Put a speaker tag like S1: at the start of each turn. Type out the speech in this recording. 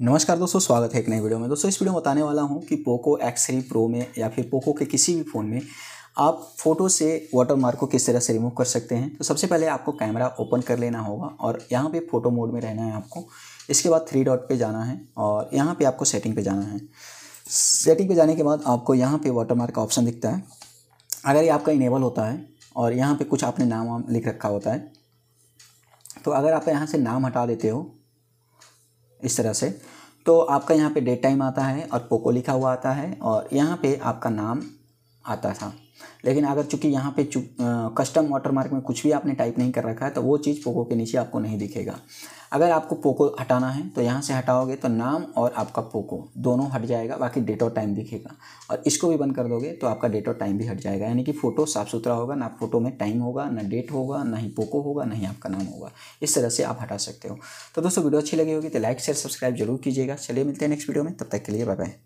S1: नमस्कार दोस्तों स्वागत है एक नए वीडियो में दोस्तों इस वीडियो में बताने वाला हूँ कि पोको एक्स थ्री प्रो में या फिर पोको के किसी भी फ़ोन में आप फोटो से वाटर मार्क को किस तरह से रिमूव कर सकते हैं तो सबसे पहले आपको कैमरा ओपन कर लेना होगा और यहाँ पे फ़ोटो मोड में रहना है आपको इसके बाद थ्री डॉट पर जाना है और यहाँ पर आपको सेटिंग पर जाना है सेटिंग पे जाने के बाद आपको यहाँ पर वाटर मार्क का ऑप्शन दिखता है अगर ये आपका इनेबल होता है और यहाँ पर कुछ आपने नाम वाम लिख रखा होता है तो अगर आप यहाँ से नाम हटा देते हो इस तरह से तो आपका यहाँ पे डेट टाइम आता है और पोको लिखा हुआ आता है और यहाँ पे आपका नाम आता था लेकिन अगर चूंकि यहाँ पे आ, कस्टम वाटर मार्क में कुछ भी आपने टाइप नहीं कर रखा है तो वो चीज़ पोको के नीचे आपको नहीं दिखेगा अगर आपको पोको हटाना है तो यहाँ से हटाओगे तो नाम और आपका पोको दोनों हट जाएगा बाकी डेट और टाइम दिखेगा और इसको भी बंद कर दोगे तो आपका डेट और टाइम भी हट जाएगा यानी कि फ़ोटो साफ़ सुथरा होगा ना फ़ोटो में टाइम होगा ना डेट होगा ना ही पोको होगा ना ही आपका नाम होगा इस तरह से आप हटा सकते हो तो दोस्तों वीडियो अच्छी लगी होगी तो लाइक शेयर सब्सक्राइब जरूर कीजिएगा चलिए मिलते हैं नेक्स्ट वीडियो में तब तक के लिए बाय बाय